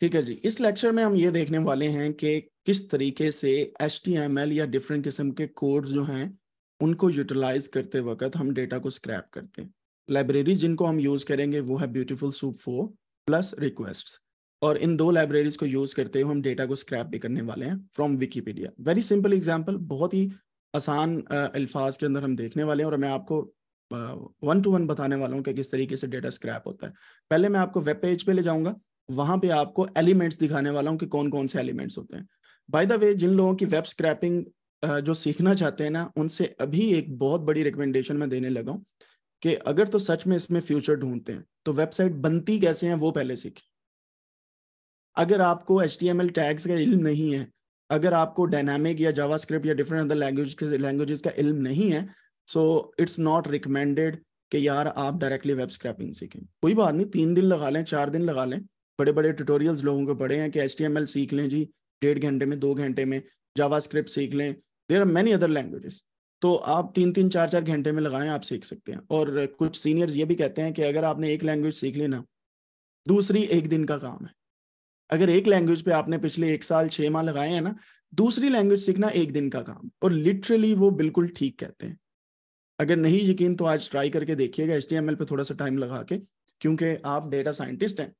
ठीक है जी इस लेक्चर में हम ये देखने वाले हैं कि किस तरीके से एच या डिफरेंट किस्म के कोड जो हैं उनको यूटिलाइज करते वक्त हम डेटा को स्क्रैप करते हैं लाइब्रेरी जिनको हम यूज़ करेंगे वो है Beautiful soup four plus request और इन दो लाइब्रेरीज को यूज़ करते हुए हम डेटा को स्क्रैप भी करने वाले हैं from Wikipedia very simple example बहुत ही आसान अल्फाज के अंदर हम देखने वाले हैं और मैं आपको वन टू वन बताने वाला हूँ कि किस तरीके से डेटा स्क्रैप होता है पहले मैं आपको वेब पेज पे ले जाऊँगा वहां पे आपको एलिमेंट्स दिखाने वाला हूँ कि कौन कौन से एलिमेंट्स होते हैं बाय द वे जिन लोगों की वेब स्क्रैपिंग जो सीखना चाहते हैं ना उनसे अभी एक बहुत बड़ी रिकमेंडेशन मैं देने लगा कि अगर तो सच में इसमें फ्यूचर ढूंढते हैं तो वेबसाइट बनती कैसे है वो पहले सीखे अगर आपको एच टैग्स का इल्म नहीं है अगर आपको डायनामिक या जावास्क्रिप्ट या डिफरेंट अदर लैंग्वेज लैंग्वेजेस का इल्म नहीं है सो इट्स नॉट रिकमेंडेड कि यार आप डायरेक्टली वेब स्क्रैपिंग सीखें कोई बात नहीं तीन दिन लगा लें चार दिन लगा लें बड़े बड़े ट्यूटोरियल्स लोगों को पढ़े हैं कि एच सीख लें जी डेढ़ घंटे में दो घंटे में जावा सीख लें there are many other languages तो आप तीन तीन चार चार घंटे में लगाएं आप सीख सकते हैं और कुछ सीनियर्स ये भी कहते हैं कि अगर आपने एक लैंग्वेज सीख ली ना दूसरी एक दिन का काम है अगर एक लैंग्वेज पे आपने पिछले एक साल छः माह लगाए हैं ना दूसरी लैंग्वेज सीखना एक दिन का काम और लिटरली वो बिल्कुल ठीक कहते हैं अगर नहीं यकीन तो आज ट्राई करके देखिएगा एच पे थोड़ा सा टाइम लगा के क्योंकि आप डेटा साइंटिस्ट हैं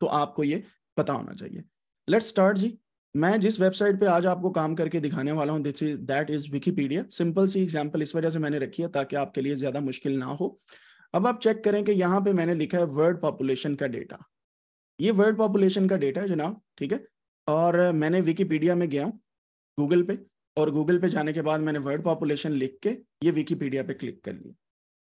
तो आपको ये पता होना चाहिए लेट्स स्टार्ट जी मैं जिस वेबसाइट पे आज आपको काम करके दिखाने वाला हूँ this is that is Wikipedia simple सी एग्जाम्पल इस वजह से मैंने रखी है ताकि आपके लिए ज्यादा मुश्किल ना हो अब आप चेक करें कि यहाँ पे मैंने लिखा है वर्ल्ड पॉपुलेशन का डेटा ये वर्ल्ड पॉपुलेशन का डेटा है जनाब ठीक है और मैंने विकीपीडिया में गया हूँ गूगल पे और गूगल पे जाने के बाद मैंने वर्ल्ड पॉपुलेशन लिख के ये विकीपीडिया पे क्लिक कर लिया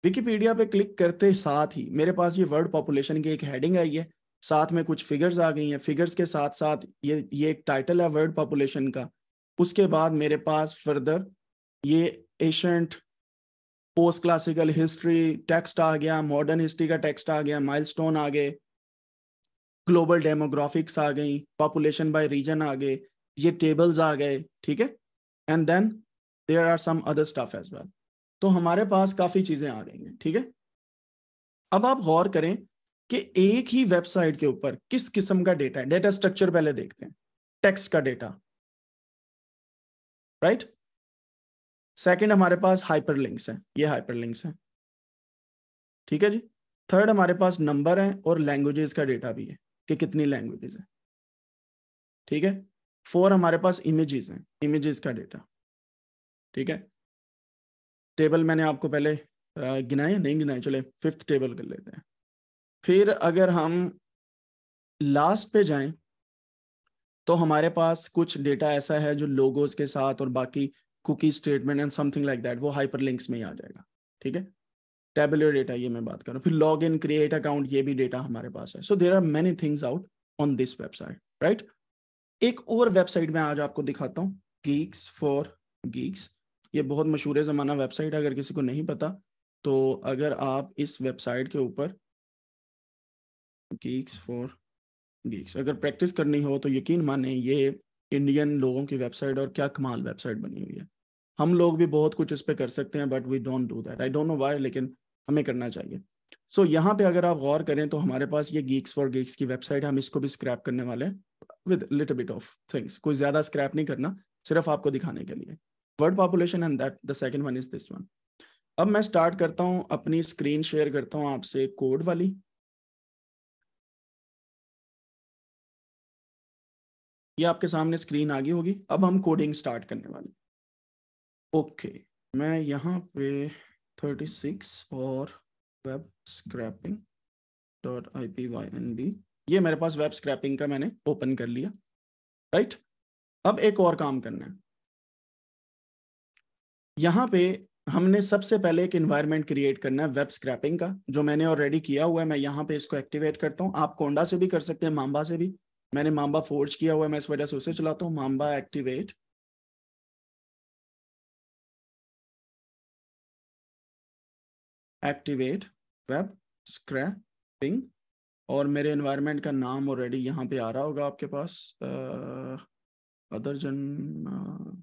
विकीपीडिया पे क्लिक करते साथ ही मेरे पास ये वर्ल्ड पॉपुलेशन की एक हेडिंग आई है साथ में कुछ फिगर्स आ गई हैं फिगर्स के साथ साथ ये ये एक टाइटल है वर्ल्ड पॉपुलेशन का उसके बाद मेरे पास फर्दर ये ancient post classical history text आ गया मॉडर्न हिस्ट्री का टेक्स्ट आ गया माइलस्टोन आ गए ग्लोबल डेमोग्राफिक्स आ गई पॉपुलेशन बाय रीजन आ गए ये टेबल्स आ गए ठीक है and then there are some other stuff as well तो हमारे पास काफ़ी चीज़ें आ गई हैं ठीक है अब आप गौर करें कि एक ही वेबसाइट के ऊपर किस किस्म का डेटा है डेटा स्ट्रक्चर पहले देखते हैं टेक्स्ट का डेटा राइट सेकंड हमारे पास हाइपरलिंक्स हैं ये हाइपरलिंक्स हैं ठीक है जी थर्ड हमारे पास नंबर है और लैंग्वेजेस का डेटा भी है कि कितनी लैंग्वेजेस है ठीक है फोर हमारे पास इमेजेस हैं इमेजेस का डेटा ठीक है टेबल मैंने आपको पहले गिनाए नहीं गिनाए चले फिफ्थ टेबल कर लेते हैं फिर अगर हम लास्ट पे जाएं तो हमारे पास कुछ डेटा ऐसा है जो लोगोज के साथ और बाकी cookie statement and something like that वो हाइपर लिंक्स में ही आ जाएगा ठीक है टेबुलर डेटा ये मैं बात कर रहा हूँ फिर लॉग इन क्रिएट अकाउंट ये भी डेटा हमारे पास है so there are many things out on this website right एक और वेबसाइट में आज आपको दिखाता हूँ गीक्स फॉर गीक्स ये बहुत मशहूर जमाना वेबसाइट है अगर किसी को नहीं पता तो अगर आप इस वेबसाइट के ऊपर geeks for geeks अगर प्रैक्टिस करनी हो तो यकीन माने ये इंडियन लोगों की वेबसाइट और क्या कमाल वेबसाइट बनी हुई है हम लोग भी बहुत कुछ इस पर कर सकते हैं but we don't do that I don't know why लेकिन हमें करना चाहिए सो so, यहाँ पे अगर आप गौर करें तो हमारे पास ये गीक्स फॉर गीक्स की वेबसाइट है हम इसको भी स्क्रैप करने वाले with little bit of things कोई ज्यादा स्क्रैप नहीं करना सिर्फ आपको दिखाने के लिए world population and that the second one is this one अब मैं स्टार्ट करता हूँ अपनी स्क्रीन शेयर करता हूँ आपसे कोड वाली ये आपके सामने स्क्रीन आ गई होगी अब हम कोडिंग स्टार्ट करने वाले ओके मैं यहाँ पे 36 और web scraping dot I P Y N B ये मेरे पास वेब स्क्रैपिंग का मैंने ओपन कर लिया राइट अब एक और काम करना है यहाँ पे हमने सबसे पहले एक इन्वायरमेंट क्रिएट करना है वेब स्क्रैपिंग का जो मैंने ऑलरेडी किया हुआ है मैं यहाँ पे इसको एक्टिवेट करता हूँ आप कोंडा से भी कर सकते हैं मांबा से भी मैंने माम्बा फोर्ज किया हुआ है मैं इस वजह से उसे चलाता हूँ mamba activate activate web scraping और मेरे एनवायरनमेंट का नाम ऑलरेडी यहाँ पे आ रहा होगा आपके पास अदर जन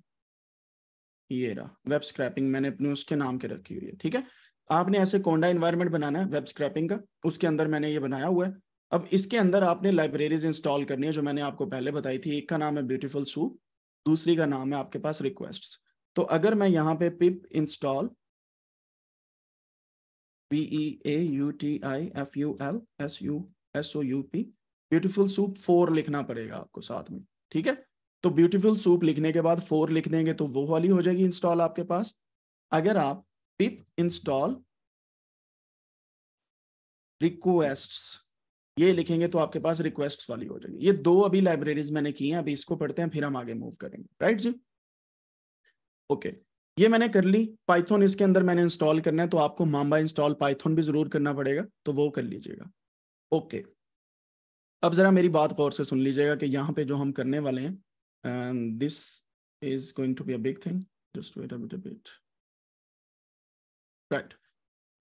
ये रहा वेब स्क्रैपिंग मैंने अपने उसके नाम के रखी हुई है ठीक है आपने ऐसे कोंडा इन्वायरमेंट बनाना है वेब स्क्रैपिंग का उसके अंदर मैंने ये बनाया हुआ है अब इसके अंदर आपने लाइब्रेरीज इंस्टॉल करनी है जो मैंने आपको पहले बताई थी एक का नाम है ब्यूटीफुल सूप दूसरी का नाम है आपके पास रिक्वेस्ट तो अगर मैं यहाँ पे pip install B E A U T I F U L S O U P यू पी ब्यूटीफुल सूप फोर लिखना पड़ेगा आपको साथ में ठीक है तो ब्यूटीफुल सूप लिखने के बाद फोर लिख देंगे तो वो वाली हो जाएगी इंस्टॉल आपके पास अगर आप पिप इंस्टॉल रिक्वेस्ट्स ये लिखेंगे तो आपके पास रिक्वेस्ट वाली हो जाएगी ये दो अभी लाइब्रेरीज मैंने की हैं अभी इसको पढ़ते हैं फिर हम आगे मूव करेंगे राइट जी ओके ये मैंने कर ली पाइथन इसके अंदर मैंने इंस्टॉल करना है तो आपको मामबा इंस्टॉल पाइथन भी जरूर करना पड़ेगा तो वो कर लीजिएगा ओके अब जरा मेरी बात गौर से सुन लीजिएगा कि यहाँ पे जो हम करने वाले हैं this is going to be ugh thing just wait a right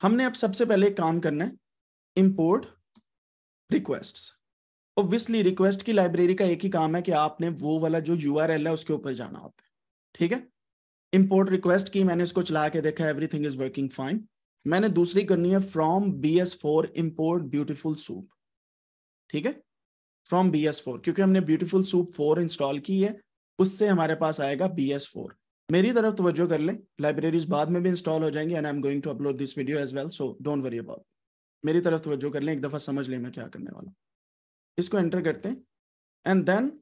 हमने अब सबसे पहले काम करना है इम्पोर्ट रिक्वेस्ट ऑब्वियसली रिक्वेस्ट की लाइब्रेरी का एक ही काम है कि आपने वो वाला जो यू है उसके ऊपर जाना होता है ठीक है इम्पोर्ट रिक्वेस्ट की मैंने इसको चला के देखा एवरीथिंग इज वर्किंग फाइन मैंने दूसरी करनी है from B S four import beautiful soup ठीक है फ्रॉम बी एस फोर क्योंकि हमने ब्यूटिफुल सूप फोर इंस्टॉल की है उससे हमारे पास आएगा बी एस फोर मेरी तरफ तवज्जो कर लें लाइब्रेरीज बाद में भी इंस्टॉल हो जाएंगी and I am going to upload this video as well so don't worry about मेरी तरफ तवज्जो कर लें एक दफ़ा समझ लें मैं क्या करने वाला इसको एंटर करते हैं एंड देन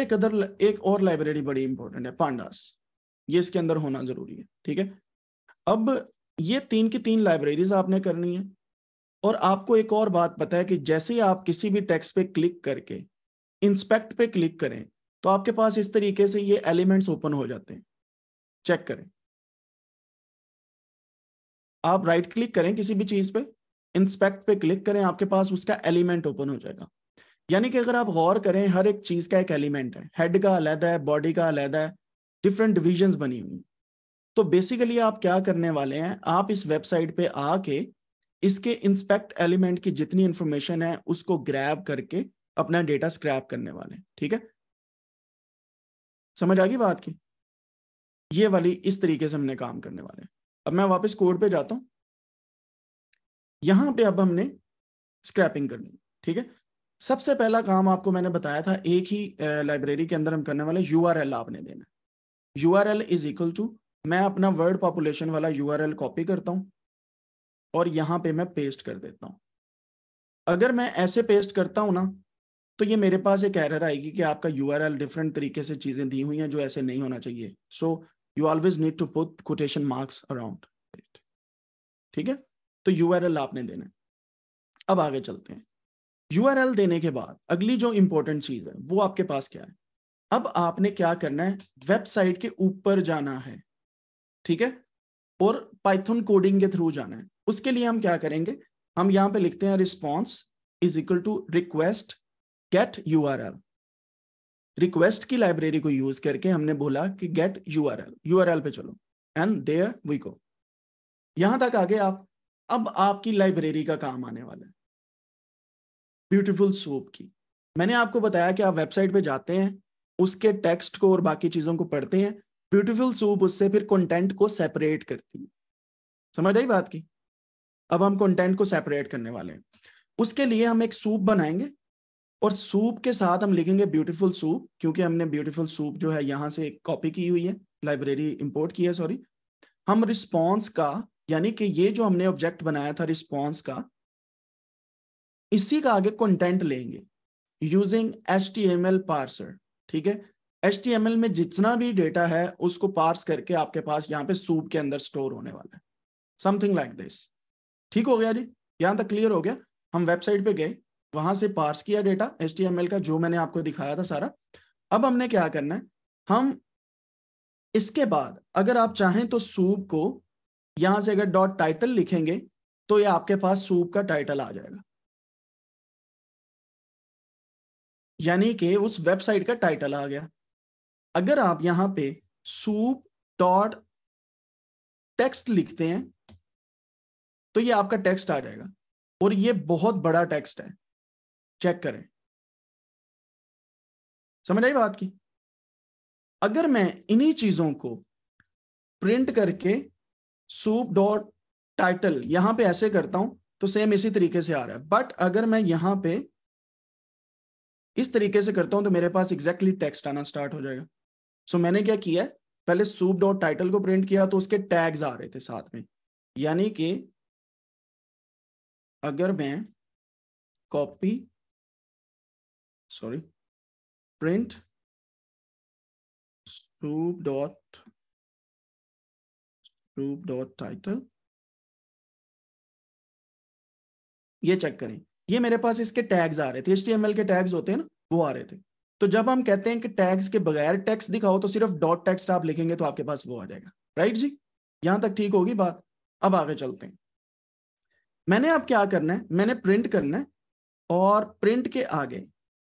एक अदर एक और लाइब्रेरी बड़ी इंपॉर्टेंट है पांडास ये इसके अंदर होना जरूरी है ठीक है अब ये तीन की तीन लाइब्रेरीज आपने करनी है और आपको एक और बात पता है कि जैसे ही आप किसी भी टेक्स्ट पे क्लिक करके इंस्पेक्ट पे क्लिक करें तो आपके पास इस तरीके से ये एलिमेंट्स ओपन हो जाते हैं चेक करें आप राइट क्लिक करें किसी भी चीज पे इंस्पेक्ट पे क्लिक करें आपके पास उसका एलिमेंट ओपन हो जाएगा यानी कि अगर आप गौर करें हर एक चीज का एक एलिमेंट है हेड का अलहदा है बॉडी का अलहदा है डिफरेंट डिविजन बनी हुई तो बेसिकली आप क्या करने वाले हैं आप इस वेबसाइट पे आके इसके इंस्पेक्ट एलिमेंट की जितनी इंफॉर्मेशन है उसको ग्रैब करके अपना डेटा स्क्रैप करने वाले हैं ठीक है समझ आ गई बात की ये वाली इस तरीके से हमने काम करने वाले हैं अब मैं वापस कोड पे जाता हूं यहां पे अब हमने स्क्रैपिंग करनी ठीक है सबसे पहला काम आपको मैंने बताया था एक ही लाइब्रेरी के अंदर हम करने वाले यू आपने देना U R L is equal to मैं अपना वर्ड पॉपुलेशन वाला यू आर एल कॉपी करता हूं और यहां पे मैं पेस्ट कर देता हूँ अगर मैं ऐसे पेस्ट करता हूं ना तो ये मेरे पास एक एरर आएगी कि आपका यू आर एल डिफरेंट तरीके से चीज़ें दी हुई हैं जो ऐसे नहीं होना चाहिए सो so, you always need to put quotation marks around it ठीक है तो यू आपने देना है अब आगे चलते हैं यू देने के बाद अगली जो इंपॉर्टेंट चीज है वो आपके पास क्या है अब आपने क्या करना है वेबसाइट के ऊपर जाना है ठीक है और पाइथन कोडिंग के थ्रू जाना है उसके लिए हम क्या करेंगे हम यहाँ पे लिखते हैं response is equal to request get U R L request की लाइब्रेरी को यूज करके हमने बोला कि get U R L U R L पे चलो एंड देयर वी को यहां तक आगे आप अब आपकी लाइब्रेरी का काम आने वाला है ब्यूटिफुल सूप की मैंने आपको बताया कि आप वेबसाइट पे जाते हैं उसके टेक्स्ट को और बाकी चीजों को पढ़ते हैं ब्यूटीफुल सूप उससे फिर कंटेंट को सेपरेट करती है समझ रही बात की अब हम कंटेंट को सेपरेट करने वाले हैं उसके लिए हम एक सूप बनाएंगे और सूप के साथ हम लिखेंगे ब्यूटीफुल सूप क्योंकि हमने ब्यूटीफुल सूप जो है यहाँ से कॉपी की हुई है लाइब्रेरी इंपोर्ट की है सॉरी हम रिस्पॉन्स का यानी कि ये जो हमने ऑब्जेक्ट बनाया था रिस्पॉन्स का इसी का आगे कंटेंट लेंगे using H T M L parser ठीक है एच टी एम एल में जितना भी डेटा है उसको पार्स करके आपके पास यहाँ पे सूप के अंदर स्टोर होने वाला है समथिंग लाइक दिस ठीक हो गया जी यहाँ तक क्लियर हो गया हम वेबसाइट पे गए वहां से पार्स किया डेटा एच का जो मैंने आपको दिखाया था सारा अब हमने क्या करना है हम इसके बाद अगर आप चाहें तो सूप को यहां से अगर डॉट टाइटल लिखेंगे तो ये आपके पास सूप का टाइटल आ जाएगा यानी कि उस वेबसाइट का टाइटल आ गया अगर आप यहां पे सूप डॉट टेक्स्ट लिखते हैं तो ये आपका टेक्स्ट आ जाएगा और ये बहुत बड़ा टेक्स्ट है चेक करें समझ आई बात की अगर मैं इन्हीं चीजों को प्रिंट करके सूप डॉट टाइटल यहां पे ऐसे करता हूं तो सेम इसी तरीके से आ रहा है बट अगर मैं यहां पे इस तरीके से करता हूं तो मेरे पास एग्जैक्टली टेक्स्ट आना स्टार्ट हो जाएगा सो so, मैंने क्या किया पहले सूप डॉट टाइटल को प्रिंट किया तो उसके टैग्स आ रहे थे साथ में यानी कि अगर मैं copy sorry print Snoop dot Snoop dot title ये चेक करें ये मेरे पास इसके टैग्स आ रहे थे एच के टैग्स होते हैं ना वो आ रहे थे तो जब हम कहते हैं कि टैग्स के बगैर टेक्स्ट दिखाओ तो सिर्फ डॉट टेक्स्ट आप लिखेंगे तो आपके पास वो आ जाएगा राइट जी यहां तक ठीक होगी बात अब आगे चलते हैं मैंने अब क्या करना है मैंने प्रिंट करना है और प्रिंट के आगे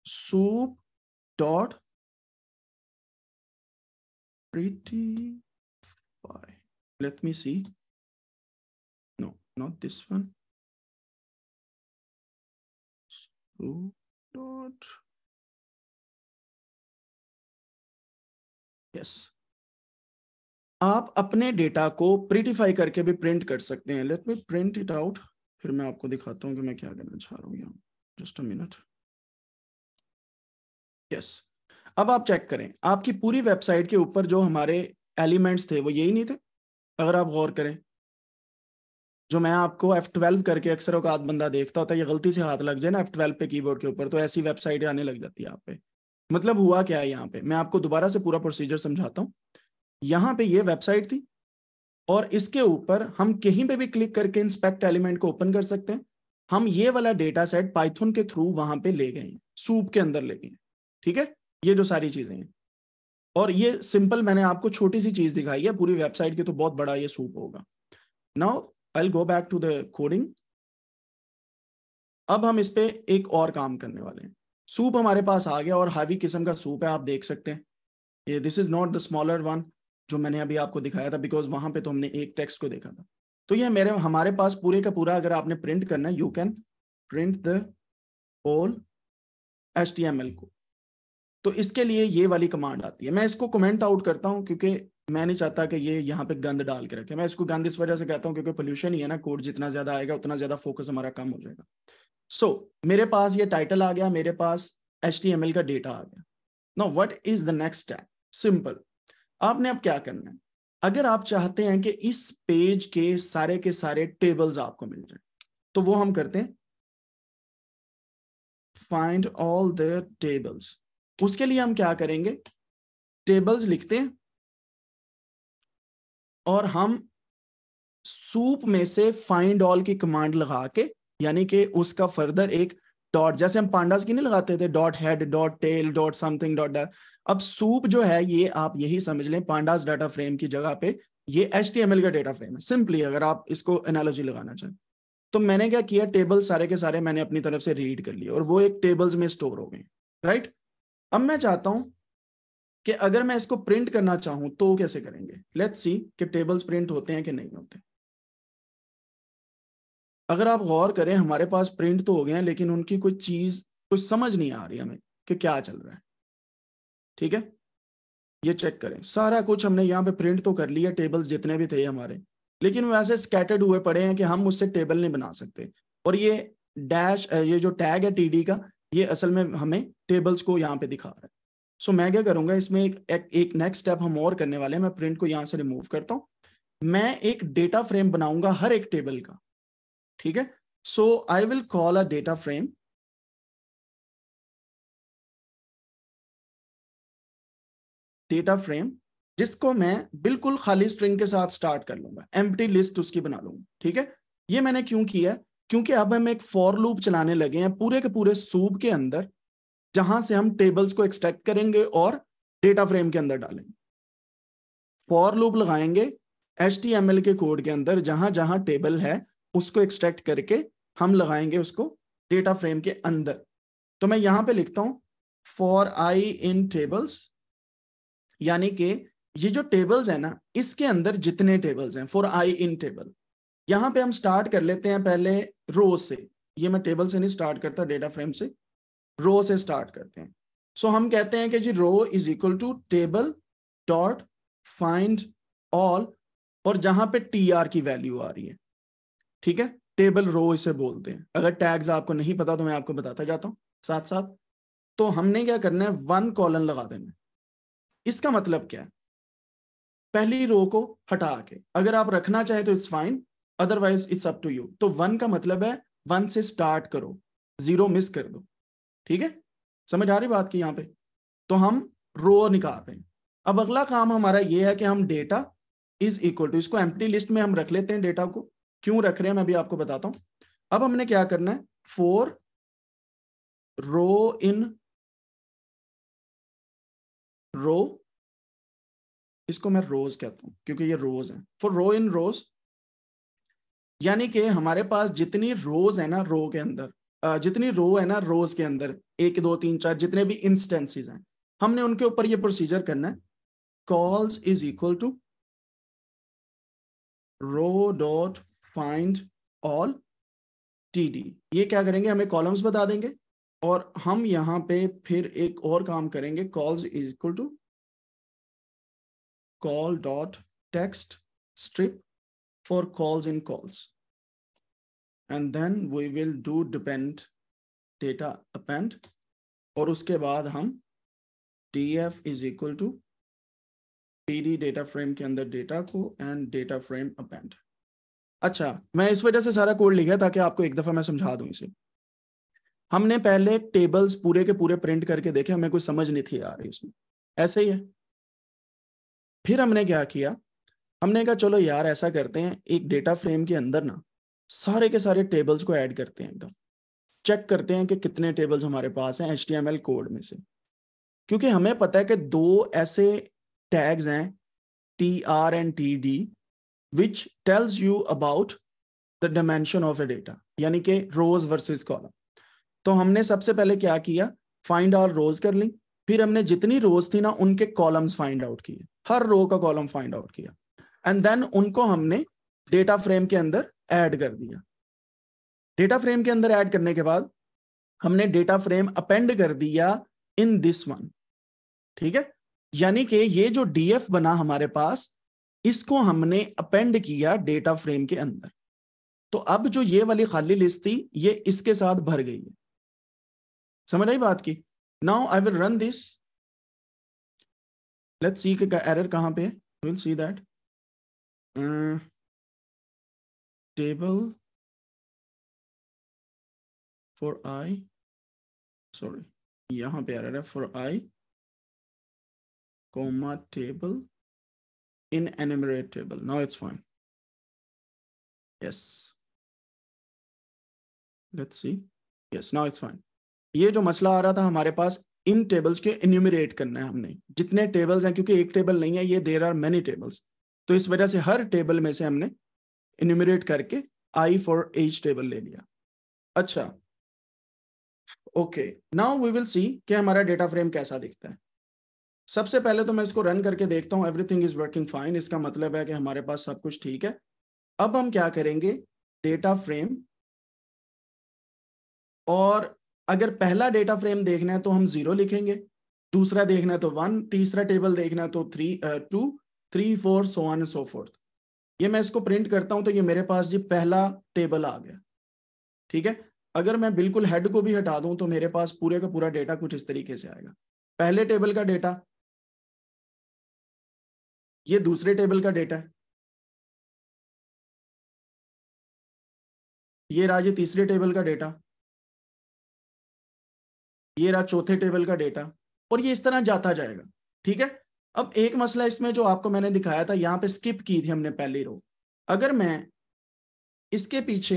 soup dot pretty pie. Let me see. No, not this one. Soup dot. Yes. आप अपने डेटा को प्रिटिफाई करके भी प्रिंट कर सकते हैं let me print it out फिर मैं आपको दिखाता हूं कि मैं क्या करना चाह रहा हूँ यहाँ just a minute yes yes. अब आप चेक करें आपकी पूरी वेबसाइट के ऊपर जो हमारे एलिमेंट्स थे वो यही नहीं थे अगर आप गौर करें जो मैं आपको F12 करके अक्सर औकात बंदा देखता होता है ये गलती से हाथ लग जाए ना F12 पे कीबोर्ड के ऊपर तो ऐसी वेबसाइट आने लग जाती है यहाँ पे मतलब हुआ क्या है यहाँ पे मैं आपको दोबारा से पूरा प्रोसीजर समझाता हूँ यहाँ पे ये वेबसाइट थी और इसके ऊपर हम कहीं पे भी क्लिक करके इंस्पेक्ट एलिमेंट को ओपन कर सकते हैं हम ये वाला डेटा सेट पाइथन के थ्रू वहां पे ले गए सूप के अंदर ले गए ठीक है ये जो सारी चीजें हैं और ये सिंपल मैंने आपको छोटी सी चीज दिखाई है पूरी वेबसाइट की तो बहुत बड़ा ये सूप होगा now I go back to the coding अब हम इस पे एक और काम करने वाले हैं सूप हमारे पास आ गया और हावी किस्म का सूप है आप देख सकते हैं ये this is not the smaller one जो मैंने अभी आपको दिखाया था बिकॉज वहां पे तो हमने एक टेक्स्ट को देखा था तो ये मेरे हमारे पास पूरे का पूरा अगर आपने प्रिंट करना है you can print the whole H को तो इसके लिए ये वाली कमांड आती है मैं इसको कमेंट आउट करता हूँ क्योंकि मैं नहीं चाहता कि ये यहाँ पे गंद डाल के रखे मैं इसको गंद इस वजह से कहता हूँ क्योंकि पोल्यूशन ही है ना कोड जितना ज्यादा आएगा उतना ज्यादा फोकस हमारा कम हो जाएगा सो so, मेरे पास ये टाइटल आ गया मेरे पास एच का डेटा आ गया no what is the next step simple आपने अब क्या करना है अगर आप चाहते हैं कि इस पेज के सारे के सारे टेबल्स आपको मिल जाए तो वो हम करते हैं फाइंड ऑल द टेबल्स उसके लिए हम क्या करेंगे टेबल्स लिखते हैं और हम सूप में से फाइंड ऑल की कमांड लगा के यानी कि उसका फर्दर एक डॉट जैसे हम पांडास की नहीं लगाते थे dot head dot tail dot something dot dot अब सूप जो है ये आप यही समझ लें पांडास डाटा फ्रेम की जगह पे ये एच का डेटा फ्रेम है सिंपली अगर आप इसको एनालॉजी लगाना चाहें तो मैंने क्या किया टेबल्स सारे के सारे मैंने अपनी तरफ से रीड कर लिए और वो एक टेबल्स में स्टोर हो गए राइट अब मैं चाहता हूं कि अगर मैं इसको प्रिंट करना चाहूं तो कैसे करेंगे लेट्स सी कि टेबल्स प्रिंट होते हैं कि नहीं होते अगर आप गौर करें हमारे पास प्रिंट तो हो गए हैं लेकिन उनकी कोई चीज कुछ समझ नहीं आ रही हमें कि क्या चल रहा है ठीक है ये चेक करें सारा कुछ हमने यहाँ पे प्रिंट तो कर लिया टेबल्स जितने भी थे हमारे लेकिन वो ऐसे स्कैटर्ड हुए पड़े हैं कि हम उससे टेबल नहीं बना सकते और ये डैश ये जो टैग है टीडी का ये असल में हमें टेबल्स को यहाँ पे दिखा रहा है सो so, मैं क्या करूंगा इसमें एक एक, एक नेक्स्ट स्टेप हम और करने वाले हैं मैं प्रिंट को यहाँ से रिमूव करता हूँ मैं एक डेटा फ्रेम बनाऊंगा हर एक टेबल का ठीक है so I will call a data frame data frame जिसको मैं बिल्कुल खाली स्ट्रिंग के साथ स्टार्ट कर लूंगा एम्प्टी लिस्ट उसकी बना लूंगा ठीक है ये मैंने क्यों किया है क्योंकि अब हम एक फॉर लूप चलाने लगे हैं पूरे के पूरे सूब के अंदर जहां से हम टेबल्स को एक्सट्रैक्ट करेंगे और डेटा फ्रेम के अंदर डालेंगे फॉर लूप लगाएंगे एच के कोड के अंदर जहां जहां टेबल है उसको एक्सट्रैक्ट करके हम लगाएंगे उसको डेटा फ्रेम के अंदर तो मैं यहां पे लिखता हूं फॉर आई इन टेबल्स यानी कि ये जो टेबल्स है ना इसके अंदर जितने टेबल्स हैं फॉर आई इन टेबल यहां पे हम स्टार्ट कर लेते हैं पहले रो से ये मैं टेबल से नहीं स्टार्ट करता डेटा फ्रेम से रो से स्टार्ट करते हैं सो so, हम कहते हैं कि जी row is equal to table dot find all और जहां पे टी आर की वैल्यू आ रही है ठीक है टेबल रो इसे बोलते हैं अगर टैग्स आपको नहीं पता तो मैं आपको बताता जाता हूँ साथ साथ तो हमने क्या करना है वन कॉलन लगा देना इसका मतलब क्या है पहली रो को हटा के अगर आप रखना चाहे तो it's fine otherwise it's up to you तो वन का मतलब है वन से स्टार्ट करो जीरो मिस कर दो ठीक है समझ आ रही बात की यहाँ पे तो हम रो निकाल रहे हैं अब अगला काम हमारा ये है कि हम डेटा इज इक्वल टू इसको एम्प्टी लिस्ट में हम रख लेते हैं डेटा को क्यों रख रहे हैं मैं अभी आपको बताता हूं अब हमने क्या करना है फोर रो इन रो इसको मैं रोज कहता हूं क्योंकि ये रोज है फॉर रो इन रोज यानी कि हमारे पास जितनी रोज है ना रो के अंदर जितनी रो है ना रोज के अंदर एक दो तीन चार जितने भी इंस्टेंसेस हैं हमने उनके ऊपर ये प्रोसीजर करना है cols is equal to row dot find all T D ये क्या करेंगे हमें कॉलम्स बता देंगे और हम यहां पे फिर एक और काम करेंगे cols is equal to col dot text strip for calls in calls. And then we will do depend data append. और उसके बाद हम df is equal to pd data frame के अंदर data को and data frame append. अच्छा मैं इस वजह से सारा कोड लिखा ताकि आपको एक दफा मैं समझा दूं इसे हमने पहले टेबल्स पूरे के पूरे प्रिंट करके देखे हमें कुछ समझ नहीं थी आ रही उसमें ऐसे ही है फिर हमने क्या किया हमने कहा चलो यार ऐसा करते हैं एक डेटा फ्रेम के अंदर ना सारे के सारे टेबल्स को ऐड करते हैं एकदम चेक करते हैं कि कितने टेबल्स हमारे पास हैं एच कोड में से क्योंकि हमें पता है कि दो ऐसे टैग्स हैं T R and T D which tells you about the dimension of a data यानी कि रोज वर्सेस कॉलम तो हमने सबसे पहले क्या किया फाइंड आर रोज कर ली फिर हमने जितनी रोज थी ना उनके कॉलम्स फाइंड आउट किए हर रो का कॉलम फाइंड आउट किया एंड देन उनको हमने डेटा फ्रेम के अंदर ऐड कर दिया डेटा फ्रेम के अंदर ऐड करने के बाद हमने डेटा फ्रेम अपेंड कर दिया इन दिस वन ठीक है यानी कि ये जो डीएफ बना हमारे पास इसको हमने अपेंड किया डेटा फ्रेम के अंदर तो अब जो ये वाली खाली लिस्ट थी ये इसके साथ भर गई है समझ आई बात की now I will run this let's see error कहां पे will see that Mm. Table for i sorry यहाँ पे आ रहा है for I comma table in enumerate table now it's fine yes let's see yes now it's fine ये जो मसला आ रहा था हमारे पास इन टेबल्स के इन्यूमिरेट करना है हमने जितने टेबल्स हैं क्योंकि एक टेबल नहीं है ये देर आर मेनी टेबल्स तो इस वजह से हर टेबल में से हमने इन्यूमरेट करके आई फॉर एज टेबल ले लिया अच्छा okay now we will see कि हमारा डेटा फ्रेम कैसा दिखता है सबसे पहले तो मैं इसको रन करके देखता हूँ एवरीथिंग इज वर्किंग फाइन इसका मतलब है कि हमारे पास सब कुछ ठीक है अब हम क्या करेंगे डेटा फ्रेम और अगर पहला डेटा फ्रेम देखना है तो हम जीरो लिखेंगे दूसरा देखना है तो वन तीसरा टेबल देखना है तो three two three four so one so fourth ये मैं इसको प्रिंट करता हूं तो ये मेरे पास जी पहला टेबल आ गया ठीक है अगर मैं बिल्कुल हेड को भी हटा दूं तो मेरे पास पूरे का पूरा डेटा कुछ इस तरीके से आएगा पहले टेबल का डेटा ये दूसरे टेबल का डेटा है ये रहा जी तीसरे टेबल का डेटा ये रहा चौथे टेबल का डेटा और ये इस तरह जाता जाएगा ठीक है अब एक मसला इसमें जो आपको मैंने दिखाया था यहाँ पे स्किप की थी हमने पहली रो अगर मैं इसके पीछे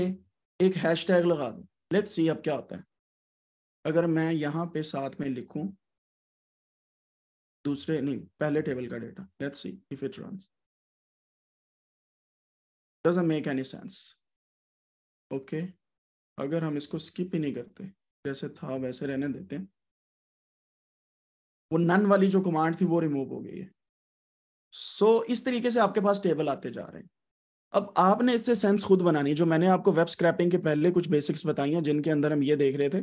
एक हैश लगा दू लेट्स सी अब क्या होता है अगर मैं यहाँ पे साथ में लिखूं दूसरे नहीं पहले टेबल का data let's see if it run doesn't make any sense okay अगर हम इसको स्किप ही नहीं करते जैसे था वैसे रहने देते हैं वो नन वाली जो कमांड थी वो रिमूव हो गई है सो so, इस तरीके से आपके पास टेबल आते जा रहे हैं अब आपने इससे सेंस खुद बनानी जो मैंने आपको वेब स्क्रैपिंग के पहले कुछ बेसिक्स बताई हैं जिनके अंदर हम ये देख रहे थे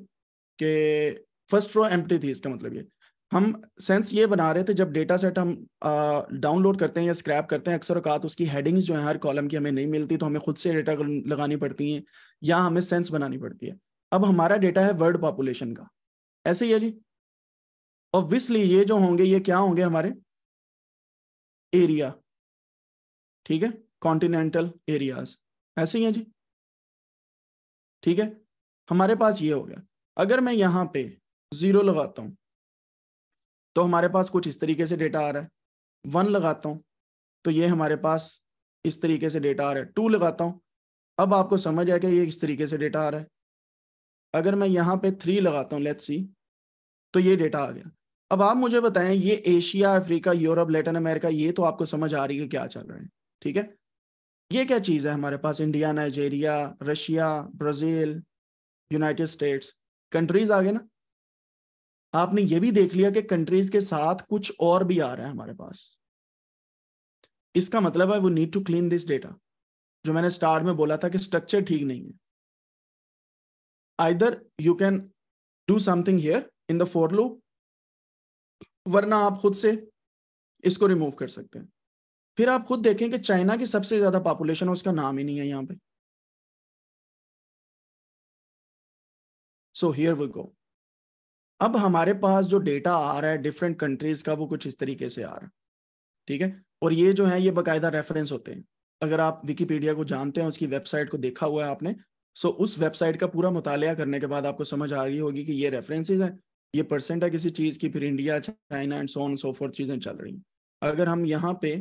कि फर्स्ट रो एम थी इसका मतलब ये हम सेंस ये बना रहे थे जब डेटा सेट हम डाउनलोड करते हैं या स्क्रैप करते हैं अक्सर अकात उसकी हेडिंग्स जो है हर कॉलम की हमें नहीं मिलती तो हमें खुद से डेटा लगानी पड़ती है या हमें सेंस बनानी पड़ती है अब हमारा डेटा है वर्ल्ड पॉपुलेशन का ऐसे ही है जी ऑब्वियसली ये जो होंगे ये क्या होंगे हमारे एरिया ठीक है कॉन्टिनेंटल एरियाज ऐसे ही है जी ठीक है हमारे पास ये हो गया अगर मैं यहां पे जीरो लगाता हूँ तो हमारे पास कुछ इस तरीके से डेटा आ रहा है वन लगाता हूँ तो ये हमारे पास इस तरीके से डेटा आ रहा है टू लगाता हूँ अब आपको समझ आया कि ये इस तरीके से डेटा आ रहा है अगर मैं यहां पे थ्री लगाता हूँ लेट्स सी तो ये डेटा आ गया अब आप मुझे बताएं ये Asia Africa Europe Latin America ये तो आपको समझ आ रही है क्या चल रहा है ठीक है ये क्या चीज़ है हमारे पास India Nigeria Russia Brazil United States countries आ गए ना आपने ये भी देख लिया कि कंट्रीज के साथ कुछ और भी आ रहा है हमारे पास इसका मतलब है वो need to clean this data जो मैंने स्टार्ट में बोला था कि स्ट्रक्चर ठीक नहीं है either you can do something here in the for loop वरना आप खुद से इसको रिमूव कर सकते हैं फिर आप खुद देखें कि चाइना की सबसे ज्यादा पॉपुलेशन है उसका नाम ही नहीं है यहाँ पे सो हियर वी गो अब हमारे पास जो डेटा आ रहा है डिफरेंट कंट्रीज का वो कुछ इस तरीके से आ रहा है ठीक है और ये जो है ये बाकायदा रेफरेंस होते हैं अगर आप विकीपीडिया को जानते हैं उसकी वेबसाइट को देखा हुआ है आपने सो उस वेबसाइट का पूरा मुताया करने के बाद आपको समझ आ रही होगी कि ये रेफरेंसेज हैं ये परसेंट है किसी चीज की फिर India China and so on so forth चीजें चल रही अगर हम यहाँ पे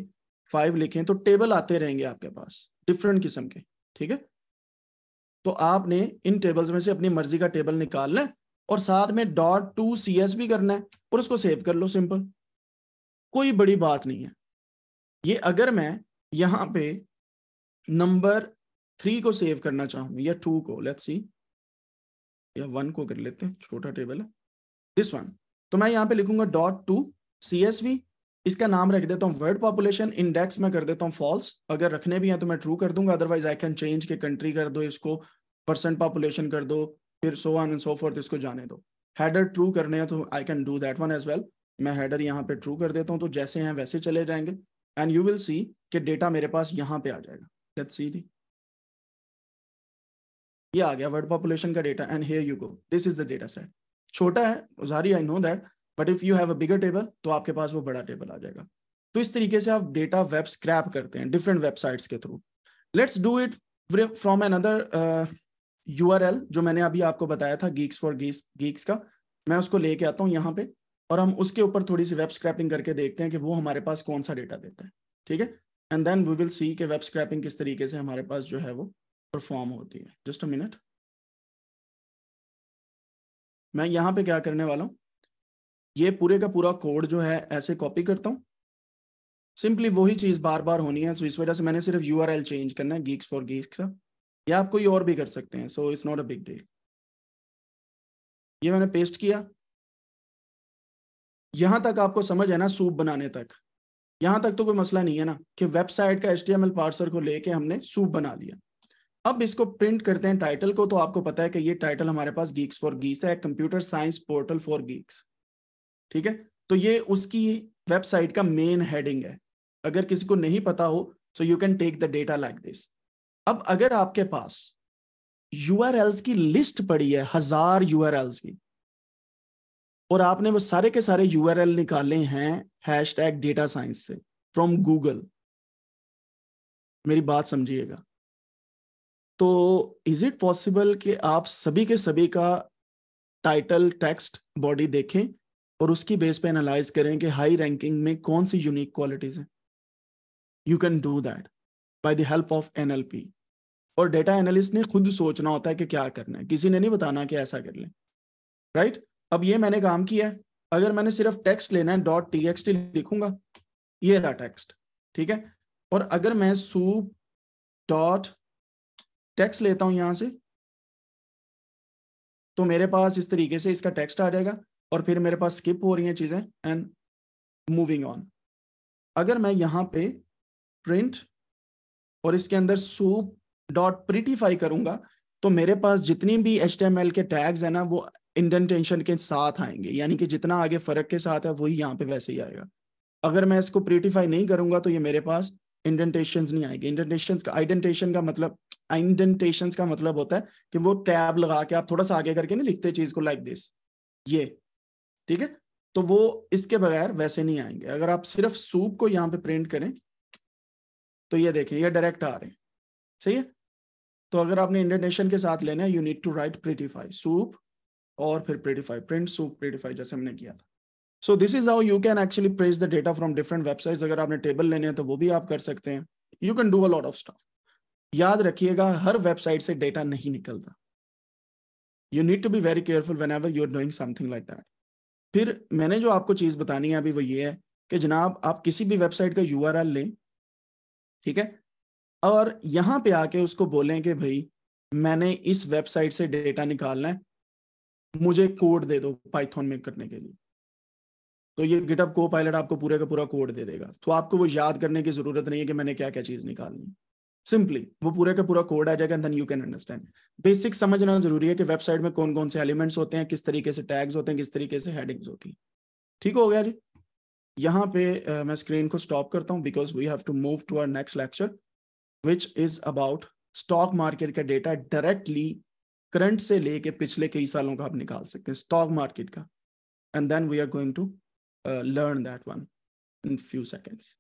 फाइव लिखें तो टेबल आते रहेंगे आपके पास डिफरेंट किस्म के ठीक है तो आपने इन टेबल्स में से अपनी मर्जी का टेबल निकालना है और साथ में डॉट टू सी एस भी करना है और उसको सेव कर लो सिंपल कोई बड़ी बात नहीं है ये अगर मैं यहाँ पे नंबर थ्री को सेव करना चाहूँ या टू को लेट्स सी या वन को कर लेते हैं छोटा टेबल है दिस वन तो मैं यहाँ पे लिखूंगा dot to C S V इसका नाम रख देता हूँ वर्ड पॉपुलेशन इंडेक्स में कर देता हूँ फॉल्स अगर रखने भी हैं तो मैं ट्रू कर दूंगा अदरवाइज आई कैन चेंज के कंट्री कर दो इसको परसेंट पॉपुलेशन कर दो फिर so one and so fourth इसको जाने दो हैडर ट्रू करने हैं तो I can do that one as well मैं हैडर यहाँ पे ट्रू कर देता हूँ तो जैसे हैं वैसे चले जाएंगे एंड यू विल सी कि डेटा मेरे पास यहाँ पे आ जाएगा लेट्स सी दी ये आ गया वर्ड पॉपुलेशन का data and here you go this is the data set छोटा है उजारी I know that but if you have a bigger table तो आपके पास वो बड़ा टेबल आ जाएगा तो इस तरीके से आप डेटा वेब स्क्रैप करते हैं डिफरेंट वेबसाइट्स के through let's do it from another U जो मैंने अभी आपको बताया था गीक्स फॉर गीक्स गीक्स का मैं उसको लेके आता हूँ यहाँ पे और हम उसके ऊपर थोड़ी सी वेब स्क्रैपिंग करके देखते हैं कि वो हमारे पास कौन सा डेटा देता है ठीक है and then we will see के वेब स्क्रैपिंग किस तरीके से हमारे पास जो है वो परफॉर्म होती है जस्ट अ मिनट मैं यहाँ पे क्या करने वाला हूँ ये पूरे का पूरा कोड जो है ऐसे कॉपी करता हूँ सिंपली वही चीज़ बार बार होनी है सो तो इस वजह से मैंने सिर्फ यू चेंज करना है गीक्स फॉर गीक्स का या आप कोई और भी कर सकते हैं so it's not a big deal ये मैंने पेस्ट किया यहाँ तक आपको समझ है ना सूप बनाने तक यहां तक तो कोई मसला नहीं है ना कि वेबसाइट का एच पार्सर को लेके हमने सूप बना लिया अब इसको प्रिंट करते हैं टाइटल को तो आपको पता है कि ये टाइटल हमारे पास गीक्स फॉर गीक्स है computer science portal for geeks ठीक है तो ये उसकी वेबसाइट का मेन हेडिंग है अगर किसी को नहीं पता हो so you can take the data like this अब अगर आपके पास यू की लिस्ट पड़ी है हजार यू की और आपने वो सारे के सारे यू निकाले हैं हैश डेटा साइंस से फ्रॉम गूगल मेरी बात समझिएगा तो इज इट पॉसिबल कि आप सभी के सभी का टाइटल टेक्स्ट बॉडी देखें और उसकी बेस पे एनालाइज करें कि हाई रैंकिंग में कौन सी यूनिक क्वालिटीज हैं you can do that by the help of NLP और डेटा एनालिस्ट ने खुद सोचना होता है कि क्या करना है किसी ने नहीं बताना कि ऐसा कर लें राइट right? अब ये मैंने काम किया है अगर मैंने सिर्फ टेक्स्ट लेना है डॉट टी एक्स टी लिखूंगा ये रहा टेक्स्ट ठीक है और अगर मैं सूप डॉट टैक्स लेता हूं यहां से तो मेरे पास इस तरीके से इसका टेक्स्ट आ जाएगा और फिर मेरे पास स्किप हो रही हैं चीजें एंड मूविंग ऑन अगर मैं यहां पे प्रिंट और इसके अंदर सूप डॉट प्रिटीफाई करूंगा तो मेरे पास जितनी भी एच के टैग्स है ना वो इंडेंटेंशन के साथ आएंगे यानी कि जितना आगे फर्क के साथ है वही यहाँ पे वैसे ही आएगा अगर मैं इसको प्रिटीफाई नहीं करूंगा तो ये मेरे पास इंडेंटेशन नहीं आएगी इंडेंटेशन का आइडेंटेशन का मतलब इंडेंटेशन का मतलब होता है कि वो टैब लगा के आप थोड़ा सा आगे करके नहीं लिखते चीज को लाइक दिस ये ठीक है तो वो इसके बगैर वैसे नहीं आएंगे अगर आप सिर्फ सूप को यहाँ पे प्रिंट करें तो ये देखें ये डायरेक्ट आ रहे हैं सही है तो अगर आपने इंडेंटेशन के साथ लेना है you need to write prettify soup और फिर प्रिटीफाई प्रिंट सूप प्रिटीफाई जैसे हमने किया था so this is how you can actually press the data from different website अगर आपने टेबल लेने हैं तो वो भी आप कर सकते हैं you can do a lot of stuff याद रखिएगा हर वेबसाइट से डेटा नहीं निकलता you need to be very careful whenever you are doing something like that फिर मैंने जो आपको चीज़ बतानी है अभी वो ये है कि जनाब आप किसी भी वेबसाइट का यू आर एल लें ठीक है और यहां पे आके उसको बोलें कि भाई मैंने इस वेबसाइट से डेटा निकालना है मुझे कोड दे दो पाइथन में करने के लिए तो ये गिटअप को पायलट आपको पूरे का पूरा कोड दे देगा तो आपको वो याद करने की जरूरत नहीं है कि मैंने क्या क्या चीज निकालनी सिंपली वो पूरे का पूरा कोड आ जाएगा then you can understand basic समझना जरूरी है कि वेबसाइट में कौन कौन से एलिमेंट्स होते हैं किस तरीके से टैग्स होते हैं किस तरीके से हेडिंग्स होती है ठीक हो गया जी यहाँ पे uh, मैं स्क्रीन को स्टॉप करता हूँ because we have to move to our next lecture which is about stock market का डेटा डायरेक्टली करंट से लेके पिछले कई सालों का आप निकाल सकते हैं स्टॉक मार्केट का and then we are going to Uh, learn that one in few seconds.